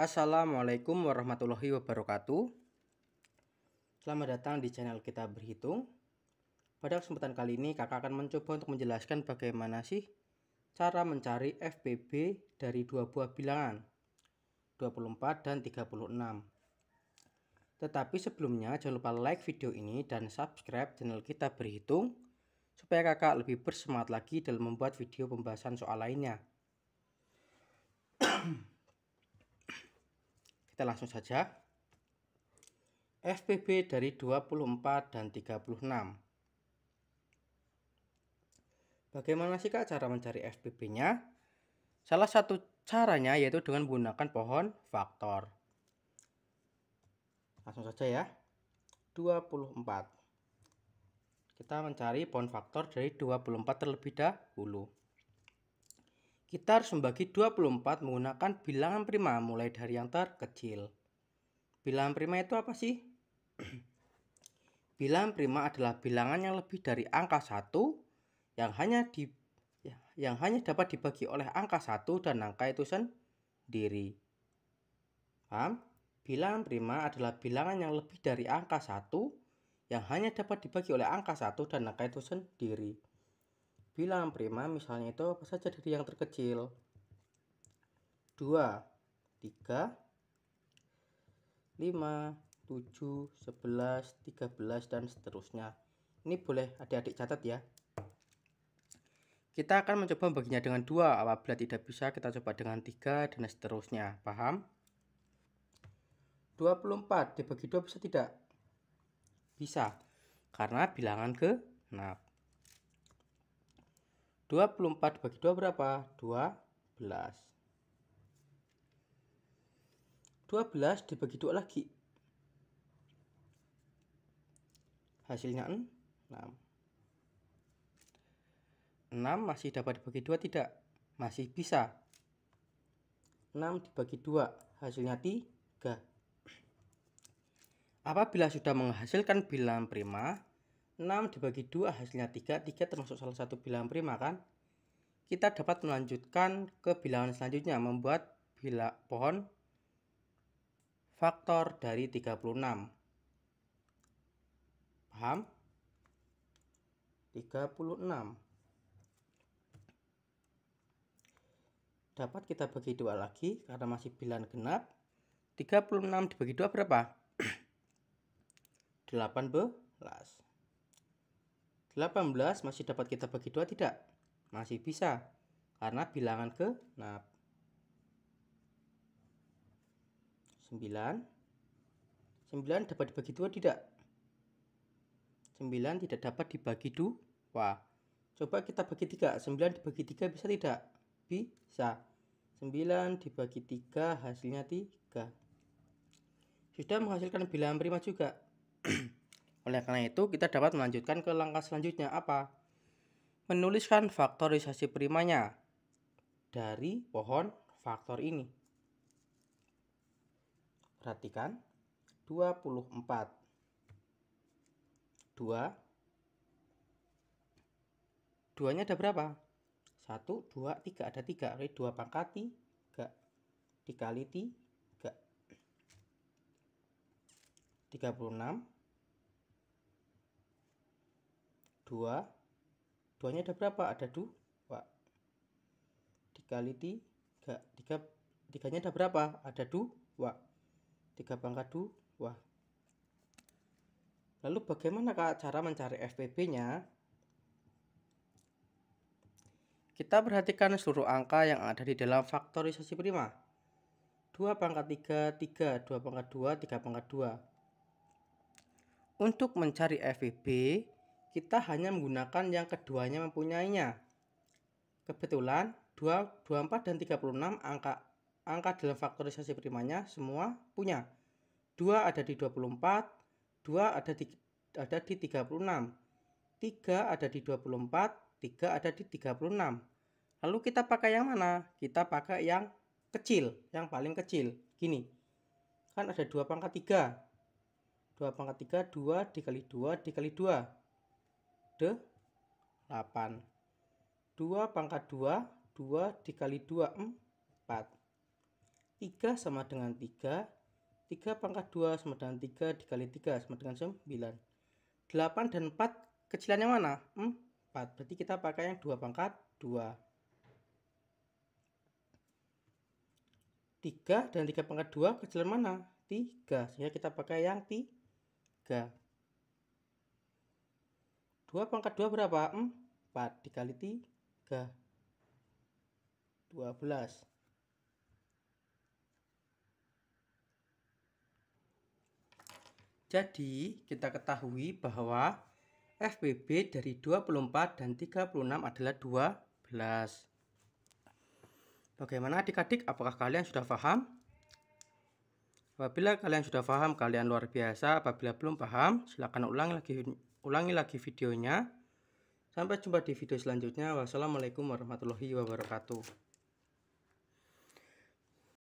Assalamualaikum warahmatullahi wabarakatuh Selamat datang di channel kita berhitung Pada kesempatan kali ini kakak akan mencoba untuk menjelaskan bagaimana sih Cara mencari FPB dari dua buah bilangan 24 dan 36 Tetapi sebelumnya jangan lupa like video ini dan subscribe channel kita berhitung Supaya kakak lebih bersemangat lagi dalam membuat video pembahasan soal lainnya kita langsung saja. FPB dari 24 dan 36. Bagaimana sih Kak cara mencari FPB-nya? Salah satu caranya yaitu dengan menggunakan pohon faktor. Langsung saja ya. 24. Kita mencari pohon faktor dari 24 terlebih dahulu. Kita harus membagi 24 menggunakan bilangan prima mulai dari yang terkecil. Bilangan prima itu apa sih? bilangan prima adalah bilangan yang lebih dari angka 1 yang hanya di ya, yang hanya dapat dibagi oleh angka 1 dan angka itu sendiri. Paham? Bilangan prima adalah bilangan yang lebih dari angka 1 yang hanya dapat dibagi oleh angka 1 dan angka itu sendiri. Bilangan prima misalnya itu apa saja dari yang terkecil. 2, 3, 5, 7, 11, 13, dan seterusnya. Ini boleh adik-adik catat ya. Kita akan mencoba baginya dengan dua apabila tidak bisa kita coba dengan tiga dan seterusnya. Paham? 24 dibagi dua bisa tidak? Bisa, karena bilangan ke 6. 24 bagi 2 berapa? 12. 12 dibagi 2 lagi. Hasilnya 6. 6 masih dapat dibagi 2 tidak? Masih bisa. 6 dibagi 2 hasilnya 3. Apabila sudah menghasilkan bilangan prima, 6 dibagi 2 hasilnya 3, 3 termasuk salah satu bilangan prima kan? Kita dapat melanjutkan ke bilangan selanjutnya membuat bila pohon faktor dari 36. Paham? 36. Dapat kita bagi dua lagi karena masih bilangan genap. 36 dibagi dua berapa? 18. 18 masih dapat kita bagi dua tidak? Masih bisa, karena bilangan ke 6. 9. 9 dapat dibagi dua tidak? 9 tidak dapat dibagi dua. Coba kita bagi 3. 9 dibagi 3 bisa tidak? Bisa. 9 dibagi 3 hasilnya 3. Sudah menghasilkan bilangan prima juga. Oleh karena itu, kita dapat melanjutkan ke langkah selanjutnya apa? Menuliskan faktorisasi primanya dari pohon faktor ini. Perhatikan 24 2 2-nya ada berapa? 1, 2, 3, ada 3. 2 pangkat 3. Dikali 3. 36. 2 2 nya ada berapa ada 2 dikali 3 3 3 nya ada berapa ada 2 3 pangkat 2 lalu bagaimana kak cara mencari FPB nya kita perhatikan seluruh angka yang ada di dalam faktorisasi prima 2 pangkat 3, 3, 2 pangkat 2, 3 pangkat 2 untuk mencari FPB kita hanya menggunakan yang keduanya mempunyainya. Kebetulan 2, 24 dan 36 angka angka dalam faktorisasi primanya semua punya. 2 ada di 24, 2 ada di ada di 36. 3 ada di 24, 3 ada di 36. Lalu kita pakai yang mana? Kita pakai yang kecil, yang paling kecil. Gini. Kan ada 2 pangkat 3. 2 pangkat 3 2 dikali 2 dikali 2 8. 2 pangkat 2, 2 dikali 2, 4. 3 sama dengan 3. 3 pangkat 2 sama dengan 3 dikali 3 sama dengan 9. 8 dan 4 kecilannya mana? 4. Berarti kita pakai yang 2 pangkat 2. 3 dan 3 pangkat 2 kecilan mana? 3. Sehingga kita pakai yang 3. 2 pangkat 2 berapa? 4 dikali 3 12 Jadi kita ketahui bahwa FPB dari 24 dan 36 adalah 12 Bagaimana adik-adik apakah kalian sudah paham? Apabila kalian sudah paham kalian luar biasa Apabila belum paham silakan ulang lagi ulangi lagi videonya. Sampai jumpa di video selanjutnya. Wassalamualaikum warahmatullahi wabarakatuh.